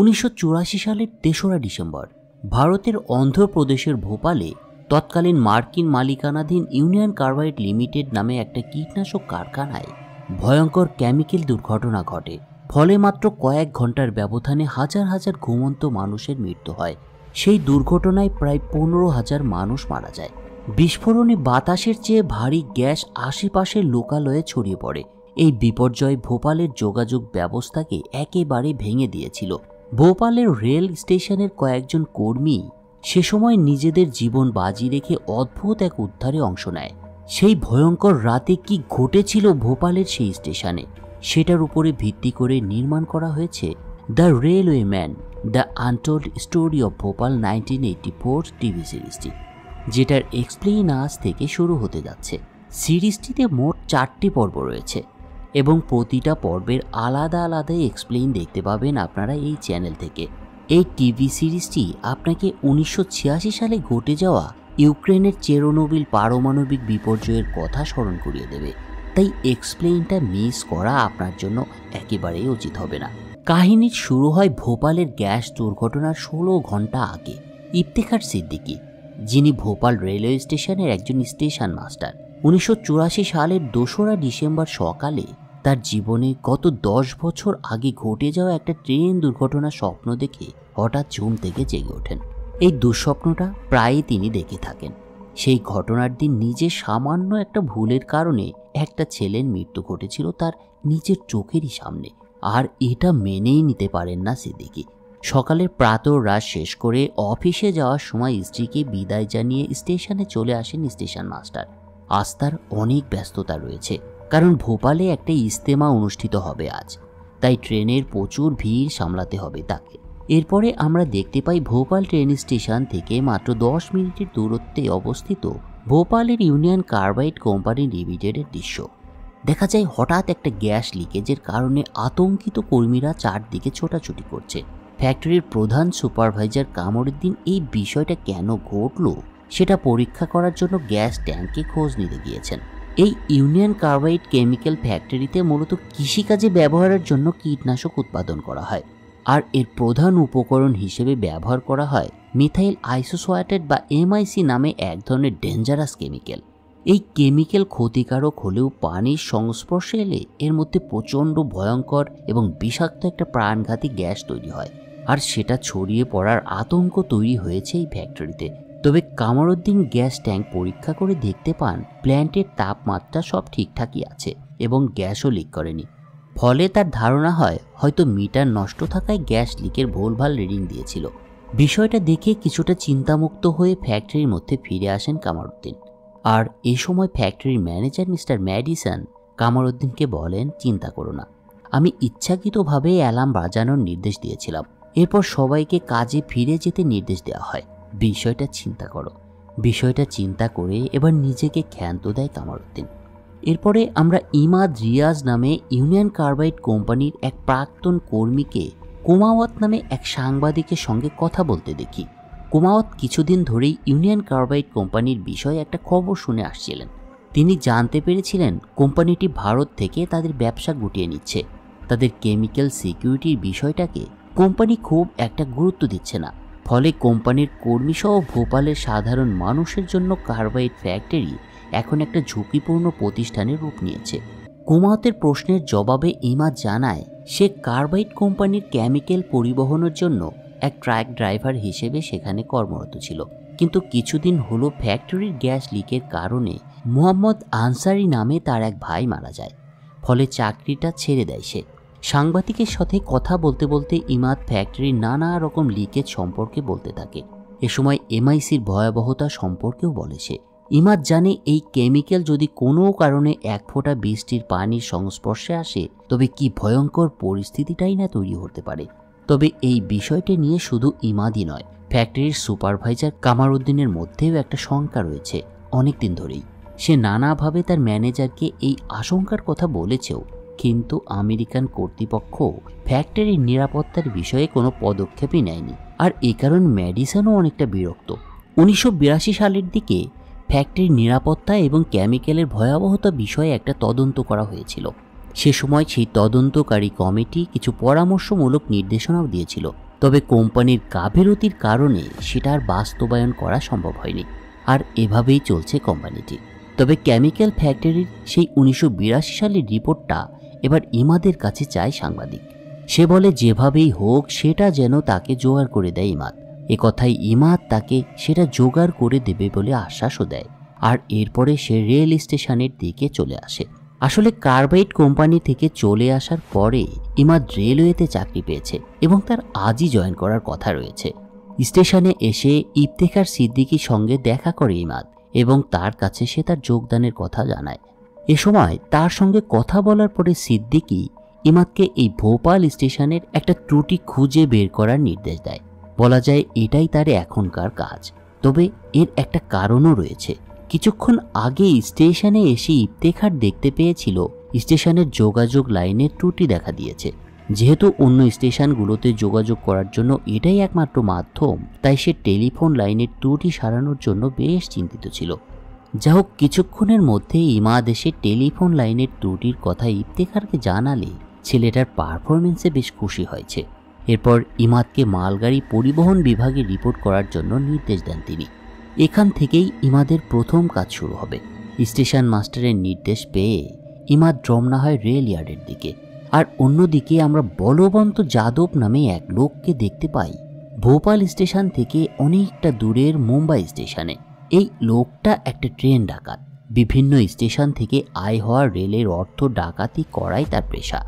উনিশশো সালের তেসরা ডিসেম্বর ভারতের অন্ধ্রপ্রদেশের ভোপালে তৎকালীন মার্কিন মালিকানাধীন ইউনিয়ন কার্বাইড লিমিটেড নামে একটা কীটনাশক কারখানায় ভয়ঙ্কর কেমিক্যাল দুর্ঘটনা ঘটে ফলে মাত্র কয়েক ঘন্টার ব্যবধানে হাজার হাজার ঘুমন্ত মানুষের মৃত্যু হয় সেই দুর্ঘটনায় প্রায় পনেরো হাজার মানুষ মারা যায় বিস্ফোরণে বাতাসের চেয়ে ভারী গ্যাস আশেপাশের লোকালয়ে ছড়িয়ে পড়ে এই বিপর্যয় ভোপালের যোগাযোগ ব্যবস্থাকে একেবারে ভেঙে দিয়েছিল ভোপালের রেল স্টেশনের কয়েকজন কর্মী সে সময় নিজেদের জীবন বাজি রেখে অদ্ভুত এক উদ্ধারে অংশ নেয় সেই ভয়ঙ্কর রাতে কি ঘটেছিল ভোপালের সেই স্টেশনে সেটার উপরে ভিত্তি করে নির্মাণ করা হয়েছে the railway man the untold story of Bhopal nineteen eighty four TV সিরিজটি যেটার এক্সপ্লেইন আজ থেকে শুরু হতে যাচ্ছে সিরিজটিতে মোট চারটি পর্ব রয়েছে এবং প্রতিটা পর্বের আলাদা আলাদা এক্সপ্লেইন দেখতে পাবেন আপনারা এই চ্যানেল থেকে এই টিভি সিরিজটি আপনাকে উনিশশো সালে ঘটে যাওয়া ইউক্রেনের চেরোনোবিল পারমাণবিক বিপর্যয়ের কথা স্মরণ করিয়ে দেবে তাই এক্সপ্লেইনটা মিস করা আপনার জন্য একেবারেই উচিত হবে না কাহিনীর শুরু হয় ভোপালের গ্যাস দুর্ঘটনার ষোলো ঘন্টা আগে ইফতেখার সিদ্দিকী যিনি ভোপাল রেলওয়ে স্টেশনের একজন স্টেশন মাস্টার উনিশশো সালের দোসরা ডিসেম্বর সকালে তার জীবনে গত দশ বছর আগে ঘটে যাওয়া একটা ট্রেন দুর্ঘটনার স্বপ্ন দেখে হঠাৎ জুম থেকে জেগে ওঠেন এই দুঃস্বপ্নটা প্রায়ই তিনি দেখে থাকেন সেই ঘটনার দিন নিজে সামান্য একটা ভুলের কারণে একটা ছেলের মৃত্যু ঘটেছিল তার নিজের চোখেরই সামনে আর এটা মেনেই নিতে পারেন না সেদিকে সকালের প্রাতরাশ শেষ করে অফিসে যাওয়ার সময় স্ত্রীকে বিদায় জানিয়ে স্টেশনে চলে আসেন স্টেশন মাস্টার আস্তার অনেক ব্যস্ততা রয়েছে কারণ ভোপালে একটা ইস্তেমা অনুষ্ঠিত হবে আজ তাই ট্রেনের প্রচুর ভিড় সামলাতে হবে তাকে এরপরে আমরা দেখতে পাই ভোপাল ট্রেন স্টেশন থেকে মাত্র দশ মিনিটের দূরত্বে অবস্থিত ভোপালের ইউনিয়ন কার্বাইড কোম্পানি লিমিটেডের দৃশ্য দেখা যায় হঠাৎ একটা গ্যাস লিকেজের কারণে আতঙ্কিত কর্মীরা চারদিকে ছোটাছুটি করছে ফ্যাক্টরির প্রধান সুপারভাইজার কামরুদ্দিন এই বিষয়টা কেন ঘটল সেটা পরীক্ষা করার জন্য গ্যাস ট্যাঙ্কে খোঁজ নিতে গিয়েছেন এই ইউনিয়ন কার্বাইড কেমিক্যাল ফ্যাক্টরিতে মূলত কৃষিকাজে ব্যবহারের জন্য কীটনাশক উৎপাদন করা হয় আর এর প্রধান উপকরণ হিসেবে ব্যবহার করা হয় মিথাইল আইসোসোয়াটেড বা এমআইসি নামে এক ধরনের ডেঞ্জারাস কেমিক্যাল এই কেমিক্যাল ক্ষতিকারক হলেও পানির সংস্পর্শে এলে এর মধ্যে প্রচণ্ড ভয়ঙ্কর এবং বিষাক্ত একটা প্রাণঘাতী গ্যাস তৈরি হয় আর সেটা ছড়িয়ে পড়ার আতঙ্ক তৈরি হয়েছে এই ফ্যাক্টরিতে তবে কামরুদ্দিন গ্যাস ট্যাঙ্ক পরীক্ষা করে দেখতে পান প্ল্যান্টের তাপমাত্রা সব ঠিকঠাকই আছে এবং গ্যাসও লিক করেনি ফলে তার ধারণা হয় হয়তো মিটার নষ্ট থাকায় গ্যাস লিকের ভুলভাল রিডিং দিয়েছিল বিষয়টা দেখে কিছুটা চিন্তামুক্ত হয়ে ফ্যাক্টরির মধ্যে ফিরে আসেন কামারুদ্দিন আর এ সময় ফ্যাক্টরির ম্যানেজার মিস্টার ম্যাডিসন কামারুদ্দিনকে বলেন চিন্তা করো না আমি ইচ্ছাকৃতভাবে অ্যালার্ম বাজানোর নির্দেশ দিয়েছিলাম এরপর সবাইকে কাজে ফিরে যেতে নির্দেশ দেওয়া হয় বিষয়টা চিন্তা করো বিষয়টা চিন্তা করে এবার নিজেকে ক্ষান্ত দেয় কামারুদ্দিন এরপরে আমরা ইমাদ রিয়াজ নামে ইউনিয়ন কার্বাইড কোম্পানির এক প্রাক্তন কর্মীকে কুমাওয়াত নামে এক সাংবাদিকের সঙ্গে কথা বলতে দেখি কুমাওয়াত কিছুদিন ধরেই ইউনিয়ন কার্বাইড কোম্পানির বিষয়ে একটা খবর শুনে আসছিলেন তিনি জানতে পেরেছিলেন কোম্পানিটি ভারত থেকে তাদের ব্যবসা গুটিয়ে নিচ্ছে তাদের কেমিক্যাল সিকিউরিটির বিষয়টাকে কোম্পানি খুব একটা গুরুত্ব দিচ্ছে না ফলে কোম্পানির কর্মীসহ ভোপালের সাধারণ মানুষের জন্য কার্বাইড ফ্যাক্টরি এখন একটা ঝুঁকিপূর্ণ প্রতিষ্ঠানে রূপ নিয়েছে কুমাওতের প্রশ্নের জবাবে ইমা জানায় সে কার্বাইড কোম্পানির কেমিক্যাল পরিবহনের জন্য এক ট্রাক ড্রাইভার হিসেবে সেখানে কর্মরত ছিল কিন্তু কিছুদিন হলো ফ্যাক্টরির গ্যাস লিকের কারণে মোহাম্মদ আনসারি নামে তার এক ভাই মারা যায় ফলে চাকরিটা ছেড়ে দেয় সে সাংবাদিকের সাথে কথা বলতে বলতে ইমাদ ফ্যাক্টরির নানা রকম লিকেজ সম্পর্কে বলতে থাকে এ সময় এমআইসির ভয়াবহতা সম্পর্কেও বলে সে ইমাদ জানে এই কেমিক্যাল যদি কোনো কারণে এক ফোঁটা বৃষ্টির পানির সংস্পর্শে আসে তবে কি ভয়ঙ্কর পরিস্থিতিটাই না তৈরি হতে পারে তবে এই বিষয়টি নিয়ে শুধু ইমাদই নয় ফ্যাক্টরির সুপারভাইজার কামারউদ্দিনের মধ্যেও একটা শঙ্কা রয়েছে অনেকদিন ধরেই সে নানাভাবে তার ম্যানেজারকে এই আশঙ্কার কথা বলেছেও কিন্তু আমেরিকান কর্তৃপক্ষ ফ্যাক্টরির নিরাপত্তার বিষয়ে কোনো পদক্ষেপই নেয়নি আর এ কারণ ম্যাডিসনও অনেকটা বিরক্ত উনিশশো সালের দিকে ফ্যাক্টরির নিরাপত্তা এবং কেমিক্যালের ভয়াবহতা বিষয়ে একটা তদন্ত করা হয়েছিল সে সময় সেই তদন্তকারী কমিটি কিছু পরামর্শমূলক নির্দেশনাও দিয়েছিল তবে কোম্পানির গাফেরতির কারণে সেটা আর বাস্তবায়ন করা সম্ভব হয়নি আর এভাবেই চলছে কোম্পানিটি তবে কেমিক্যাল ফ্যাক্টরির সেই উনিশশো সালের রিপোর্টটা এবার ইমাদের কাছে চায় সাংবাদিক সে বলে যেভাবেই হোক সেটা যেন তাকে জোগাড় করে দেয় ইমাদ এ কথাই ইমাদ তাকে সেটা জোগাড় করে দেবে বলে আশ্বাসও দেয় আর এরপরে সে রেল স্টেশনের দিকে চলে আসে আসলে কার্বাইড কোম্পানি থেকে চলে আসার পরে ইমাদ রেলওয়েতে চাকরি পেয়েছে এবং তার আজই জয়েন করার কথা রয়েছে স্টেশনে এসে ইফতেখার সিদ্দিকির সঙ্গে দেখা করে ইমাদ এবং তার কাছে সে তার যোগদানের কথা জানায় এ সময় তার সঙ্গে কথা বলার পরে সিদ্দিকি ইমাদকে এই ভোপাল স্টেশনের একটা ত্রুটি খুঁজে বের করার নির্দেশ দেয় বলা যায় এটাই তার এখনকার কাজ তবে এর একটা কারণও রয়েছে কিছুক্ষণ আগে স্টেশনে এসে ইফতেখার দেখতে পেয়েছিল স্টেশনের যোগাযোগ লাইনের ত্রুটি দেখা দিয়েছে যেহেতু অন্য স্টেশনগুলোতে যোগাযোগ করার জন্য এটাই একমাত্র মাধ্যম তাই সে টেলিফোন লাইনের ত্রুটি সারানোর জন্য বেশ চিন্তিত ছিল যা হোক কিছুক্ষণের মধ্যে ইমা দেশে টেলিফোন লাইনের ত্রুটির কথা ইফতেখারকে জানালে ছেলেটার পারফরমেন্সে বেশ খুশি হয়েছে এরপর ইমাদকে মালগাড়ি পরিবহন বিভাগে রিপোর্ট করার জন্য নির্দেশ দেন তিনি এখান থেকেই ইমাদের প্রথম কাজ শুরু হবে স্টেশন মাস্টারের নির্দেশ পেয়ে ইমাদ রমনা হয় রেল ইয়ার্ডের দিকে আর অন্যদিকে আমরা বলবন্ত যাদব নামে এক লোককে দেখতে পাই ভোপাল স্টেশন থেকে অনেকটা দূরের মুম্বাই স্টেশনে এই লোকটা একটা ট্রেন ডাকাত বিভিন্ন স্টেশন থেকে আয় হওয়া রেলের অর্থ ডাকাতি করাই তার পেশা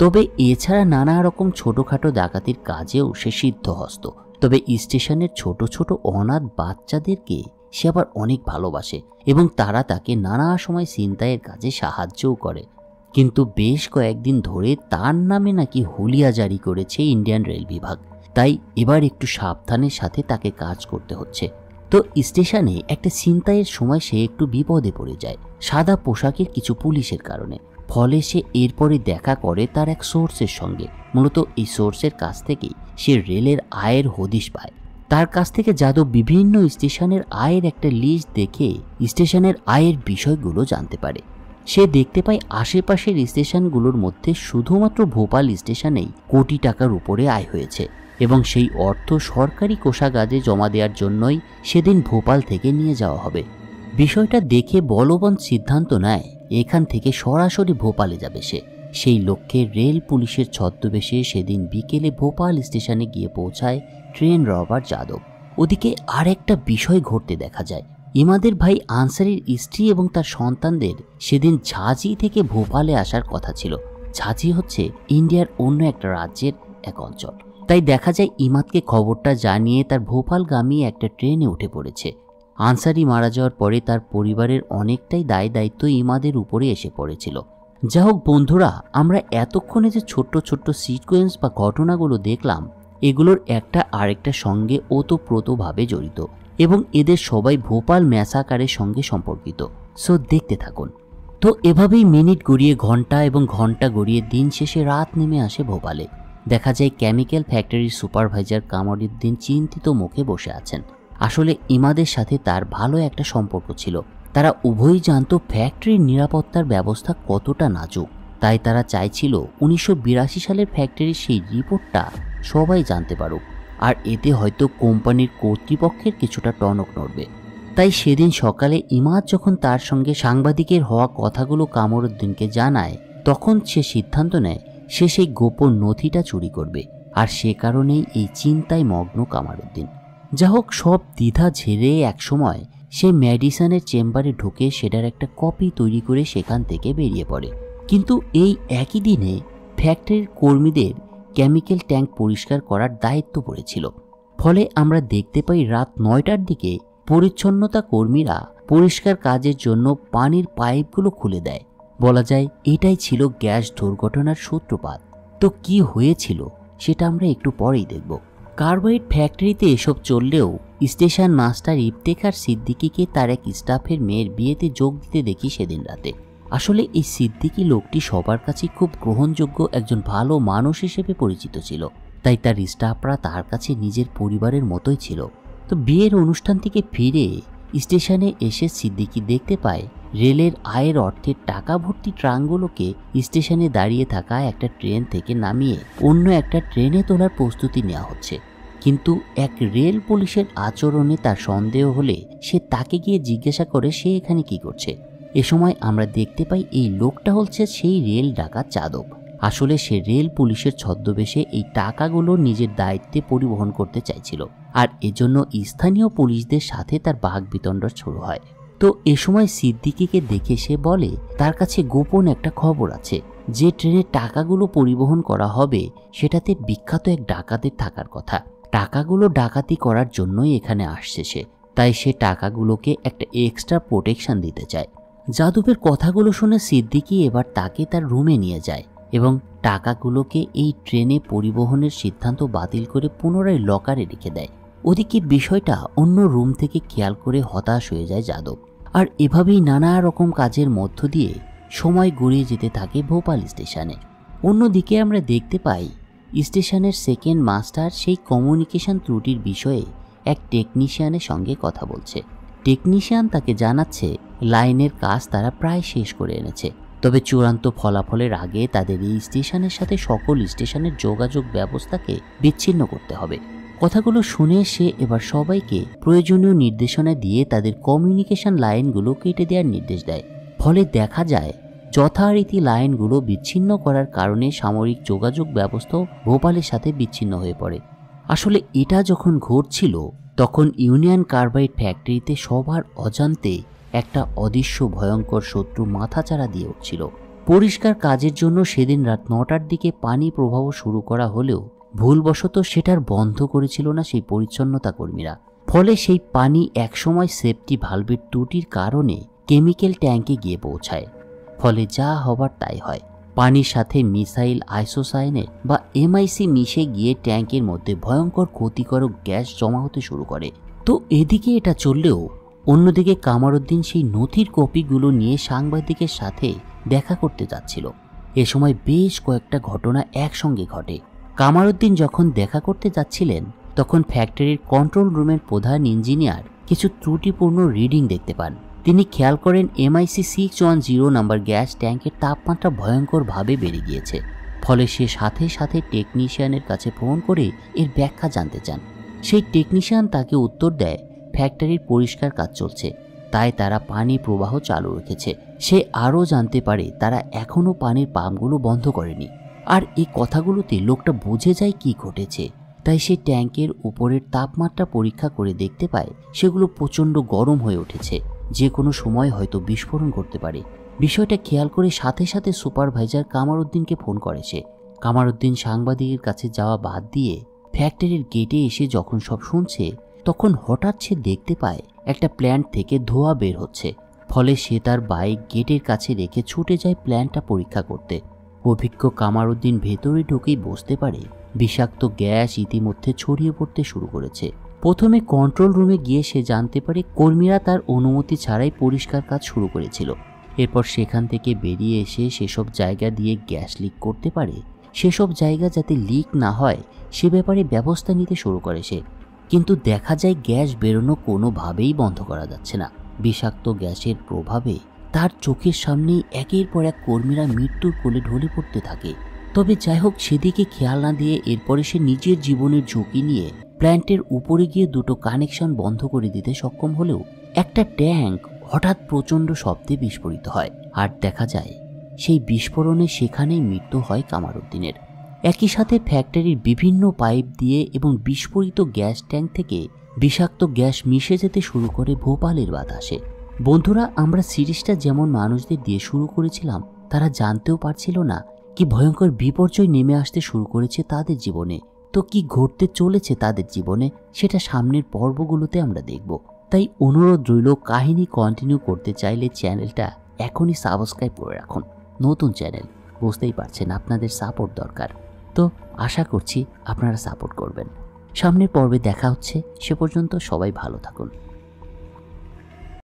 তবে এছাড়া নানা রকম ছোটোখাটো ডাকাতির কাজেও সে সিদ্ধহস্ত তবে স্টেশনের ছোট ছোট অনাথ বাচ্চাদেরকে সে আবার অনেক ভালোবাসে এবং তারা তাকে নানা সময় ছিনতাইয়ের কাজে সাহায্যও করে কিন্তু বেশ কয়েকদিন ধরে তার নামে নাকি হুলিয়া জারি করেছে ইন্ডিয়ান রেল বিভাগ তাই এবার একটু সাবধানের সাথে তাকে কাজ করতে হচ্ছে তো স্টেশনে একটা ছিনতাইয়ের সময় সে একটু বিপদে পড়ে যায় সাদা পোশাকের কিছু পুলিশের কারণে ফলে সে এরপরে দেখা করে তার এক সোর্সের সঙ্গে মূলত এই সোর্সের কাছ থেকেই সে রেলের আয়ের হদিশ পায় তার কাছ থেকে যাদব বিভিন্ন স্টেশনের আয়ের একটা লিস্ট দেখে স্টেশনের আয়ের বিষয়গুলো জানতে পারে সে দেখতে পায় আশেপাশের স্টেশনগুলোর মধ্যে শুধুমাত্র ভোপাল স্টেশনেই কোটি টাকার উপরে আয় হয়েছে এবং সেই অর্থ সরকারি কোষাগাজে জমা দেওয়ার জন্যই সেদিন ভোপাল থেকে নিয়ে যাওয়া হবে বিষয়টা দেখে বলবন্ত সিদ্ধান্ত নেয় এখান থেকে সরাসরি ভোপালে যাবে সে সেই লক্ষ্যে রেল পুলিশের ছদ্মবেশে সেদিন বিকেলে ভোপাল স্টেশনে গিয়ে পৌঁছায় ট্রেন রবার যাদব ওদিকে আরেকটা বিষয় ঘটতে দেখা যায় ইমাদের ভাই আনসারির স্ত্রী এবং তার সন্তানদের সেদিন ঝাঁঝি থেকে ভোপালে আসার কথা ছিল ঝাঁঝি হচ্ছে ইন্ডিয়ার অন্য একটা রাজ্যের এক অঞ্চল তাই দেখা যায় ইমাদকে খবরটা জানিয়ে তার ভোপালগামী একটা ট্রেনে উঠে পড়েছে আনসারি মারা যাওয়ার পরে তার পরিবারের অনেকটাই দায় দায়িত্ব ইমাদের উপরে এসে পড়েছিল যা হোক বন্ধুরা আমরা এতক্ষণে যে ছোট্ট ছোট্ট সিকোয়েন্স বা ঘটনাগুলো দেখলাম এগুলোর একটা আরেকটা সঙ্গে ওতপ্রোতভাবে জড়িত এবং এদের সবাই ভোপাল ম্যাসাকারের সঙ্গে সম্পর্কিত সো দেখতে থাকুন তো এভাবেই মিনিট গড়িয়ে ঘন্টা এবং ঘন্টা গড়িয়ে দিন শেষে রাত নেমে আসে ভোপালে দেখা যায় কেমিক্যাল ফ্যাক্টরির সুপারভাইজার কামরুদ্দিন চিন্তিত মুখে বসে আছেন আসলে ইমাদের সাথে তার ভালো একটা সম্পর্ক ছিল তারা উভয়ই জানত ফ্যাক্টরির নিরাপত্তার ব্যবস্থা কতটা নাজুক তাই তারা চাইছিল উনিশশো সালের ফ্যাক্টরির সেই রিপোর্টটা সবাই জানতে পারুক আর এতে হয়তো কোম্পানির কর্তৃপক্ষের কিছুটা টনক নড়বে তাই সেদিন সকালে ইমাদ যখন তার সঙ্গে সাংবাদিকের হওয়া কথাগুলো কামরুদ্দিনকে জানায় তখন সে সিদ্ধান্ত নেয় সে সেই গোপন নথিটা চুরি করবে আর সে কারণেই এই চিন্তায় মগ্ন কামারুদ্দিন যা হোক সব দ্বিধা ঝেড়ে একসময় সে ম্যাডিসনের চেম্বারে ঢুকে সেটার একটা কপি তৈরি করে সেখান থেকে বেরিয়ে পড়ে কিন্তু এই একই দিনে ফ্যাক্টরির কর্মীদের কেমিক্যাল ট্যাঙ্ক পরিষ্কার করার দায়িত্ব পড়েছিল ফলে আমরা দেখতে পাই রাত নয়টার দিকে পরিচ্ছন্নতা কর্মীরা পরিষ্কার কাজের জন্য পানির পাইপগুলো খুলে দেয় বলা যায় এটাই ছিল গ্যাস দুর্ঘটনার সূত্রপাত তো কি হয়েছিল সেটা আমরা একটু পরেই দেখব কার্বাইড ফ্যাক্টরিতে এসব চললেও স্টেশন মাস্টার ইফতেখার সিদ্দিকিকে তার এক স্টাফের মেয়ের বিয়েতে যোগ দিতে দেখি সেদিন রাতে আসলে এই সিদ্দিকি লোকটি সবার কাছে খুব গ্রহণযোগ্য একজন ভালো মানুষ হিসেবে পরিচিত ছিল তাই তার স্টাফরা তার কাছে নিজের পরিবারের মতোই ছিল তো বিয়ের অনুষ্ঠান থেকে ফিরে স্টেশনে এসে সিদ্দিকি দেখতে পায় রেলের আয়ের অর্থে টাকা ভর্তি ট্রাঙ্কগুলোকে স্টেশনে দাঁড়িয়ে থাকা একটা ট্রেন থেকে নামিয়ে অন্য একটা ট্রেনে তোলার প্রস্তুতি নেওয়া হচ্ছে কিন্তু এক রেল পুলিশের আচরণে তার সন্দেহ হলে সে তাকে গিয়ে জিজ্ঞাসা করে সে এখানে কি করছে এ সময় আমরা দেখতে পাই এই লোকটা হচ্ছে সেই রেল ডাকাত চাদব আসলে সে রেল পুলিশের ছদ্মবেশে এই টাকাগুলো নিজের দায়িত্বে পরিবহন করতে চাইছিল আর এজন্য স্থানীয় পুলিশদের সাথে তার বাঘ বিতণ্ড শুরু হয় তো এ সময় সিদ্দিকিকে দেখে সে বলে তার কাছে গোপন একটা খবর আছে যে ট্রেনে টাকাগুলো পরিবহন করা হবে সেটাতে বিখ্যাত এক ডাকাতের থাকার কথা টাকাগুলো ডাকাতি করার জন্যই এখানে আসছে সে তাই সে টাকাগুলোকে একটা এক্সট্রা প্রোটেকশন দিতে চায় যাদবের কথাগুলো শুনে সিদ্দিকি এবার তাকে তার রুমে নিয়ে যায় এবং টাকাগুলোকে এই ট্রেনে পরিবহনের সিদ্ধান্ত বাতিল করে পুনরায় লকারে রেখে দেয় ওদিকে বিষয়টা অন্য রুম থেকে খেয়াল করে হতাশ হয়ে যায় যাদব আর এভাবেই নানা রকম কাজের মধ্য দিয়ে সময় গড়িয়ে যেতে থাকে ভোপাল স্টেশনে অন্যদিকে আমরা দেখতে পাই স্টেশনের সেকেন্ড মাস্টার সেই কমিউনিকেশন ত্রুটির বিষয়ে এক টেকনিশিয়ানের সঙ্গে কথা বলছে টেকনিশিয়ান তাকে জানাচ্ছে লাইনের কাজ তারা প্রায় শেষ করে এনেছে তবে চূড়ান্ত ফলাফলের আগে তাদের এই স্টেশনের সাথে সকল স্টেশনের যোগাযোগ ব্যবস্থাকে বিচ্ছিন্ন করতে হবে কথাগুলো শুনে সে এবার সবাইকে প্রয়োজনীয় নির্দেশনা দিয়ে তাদের কমিউনিকেশন লাইনগুলো কেটে দেওয়ার নির্দেশ দেয় ফলে দেখা যায় যথারীতি লাইনগুলো বিচ্ছিন্ন করার কারণে সামরিক যোগাযোগ ব্যবস্থা ভোপালের সাথে বিচ্ছিন্ন হয়ে পড়ে আসলে এটা যখন ঘটছিল তখন ইউনিয়ন কার্বাইড ফ্যাক্টরিতে সবার অজান্তে একটা অদৃশ্য ভয়ঙ্কর শত্রু মাথাচাড়া দিয়ে উঠছিল পরিষ্কার কাজের জন্য সেদিন রাত নটার দিকে পানি প্রবাহ শুরু করা হলেও ভুলবশত সেটার বন্ধ করেছিল না সেই পরিচ্ছন্নতা কর্মীরা ফলে সেই পানি একসময় সেফটি ভালভের ত্রুটির কারণে কেমিক্যাল ট্যাঙ্কে গিয়ে পৌঁছায় ফলে যা হবার তাই হয় পানির সাথে মিসাইল আইসোসাইনে বা এমআইসি মিশে গিয়ে ট্যাঙ্কের মধ্যে ভয়ঙ্কর ক্ষতিকারক গ্যাস জমা হতে শুরু করে তো এদিকে এটা চললেও অন্যদিকে কামারুদ্দিন সেই নথির কপিগুলো নিয়ে সাংবাদিকের সাথে দেখা করতে যাচ্ছিল এ সময় বেশ কয়েকটা ঘটনা একসঙ্গে ঘটে কামারুদ্দিন যখন দেখা করতে যাচ্ছিলেন তখন ফ্যাক্টরির কন্ট্রোল রুমের প্রধান ইঞ্জিনিয়ার কিছু ত্রুটিপূর্ণ রিডিং দেখতে পান তিনি খেয়াল করেন MIC six one zero number gas ট্যাঙ্কের তাপমাত্রা ভয়ঙ্করভাবে বেড়ে গিয়েছে ফলে সে সাথে সাথে টেকনিশিয়ানের কাছে ফোন করে এর ব্যাখ্যা জানতে চান সেই টেকনিশিয়ান তাকে উত্তর দেয় ফ্যাক্টরির পরিষ্কার কাজ চলছে তাই তারা পানি প্রবাহ চালু রেখেছে সে আরও জানতে পারে তারা এখনও পানির পাম্পগুলো বন্ধ করেনি আর এই কথাগুলোতে লোকটা বুঝে যায় কি ঘটেছে তাই সে ট্যাঙ্কের উপরের তাপমাত্রা পরীক্ষা করে দেখতে পায় সেগুলো প্রচণ্ড গরম হয়ে উঠেছে যে কোনো সময় হয়তো বিস্ফোরণ করতে পারে বিষয়টা খেয়াল করে সাথে সাথে সুপারভাইজার কামারুদ্দিনকে ফোন করে সে কামারউদ্দিন সাংবাদিকের কাছে যাওয়া বাদ দিয়ে ফ্যাক্টরির গেটে এসে যখন সব শুনছে তখন হঠাৎ সে দেখতে পায় একটা প্ল্যান্ট থেকে ধোয়া বের হচ্ছে ফলে সে তার বাইক গেটের কাছে রেখে ছুটে যায় প্ল্যান্টটা পরীক্ষা করতে অভিজ্ঞ কামারুদ্দিন ভেতরে ঢুকেই বসতে পারে বিষাক্ত গ্যাস ইতিমধ্যে ছড়িয়ে পড়তে শুরু করেছে প্রথমে কন্ট্রোল রুমে গিয়ে সে জানতে পারে কর্মীরা তার অনুমতি ছাড়াই পরিষ্কার কাজ শুরু করেছিল এরপর সেখান থেকে বেরিয়ে এসে সেসব জায়গা দিয়ে গ্যাস লিক করতে পারে সেসব জায়গা যাতে লিক না হয় সে ব্যাপারে ব্যবস্থা নিতে শুরু করে সে কিন্তু দেখা যায় গ্যাস বেরোনো কোনোভাবেই বন্ধ করা যাচ্ছে না বিষাক্ত গ্যাসের প্রভাবে তার চোখের সামনেই একের পর এক কর্মীরা মৃত্যুর কোলে ঢলে পড়তে থাকে তবে যাই হোক সেদিকে খেয়াল না দিয়ে এরপরে সে নিজের জীবনের ঝুঁকি নিয়ে প্ল্যান্টের উপরে গিয়ে দুটো কানেকশন বন্ধ করে দিতে সক্ষম হলেও একটা ট্যাঙ্ক হঠাৎ প্রচণ্ড শব্দে বিস্ফোরিত হয় আর দেখা যায় সেই বিস্ফোরণে সেখানেই মৃত্যু হয় কামারুদ্দিনের একই সাথে ফ্যাক্টরির বিভিন্ন পাইপ দিয়ে এবং বিস্ফোরিত গ্যাস ট্যাঙ্ক থেকে বিষাক্ত গ্যাস মিশে যেতে শুরু করে ভোপালের বাতাসে বন্ধুরা আমরা সিরিজটা যেমন মানুষদের দিয়ে শুরু করেছিলাম তারা জানতেও পারছিল না কি ভয়ঙ্কর বিপর্যয় নেমে আসতে শুরু করেছে তাদের জীবনে তো কি ঘটতে চলেছে তাদের জীবনে সেটা সামনের পর্বগুলোতে আমরা দেখব তাই অনুরোধ রইল কাহিনী কন্টিনিউ করতে চাইলে চ্যানেলটা এখনই সাবস্ক্রাইব করে রাখুন নতুন চ্যানেল বুঝতেই পারছেন আপনাদের সাপোর্ট দরকার তো আশা করছি আপনারা সাপোর্ট করবেন সামনের পর্বে দেখা হচ্ছে সে পর্যন্ত সবাই ভালো থাকুন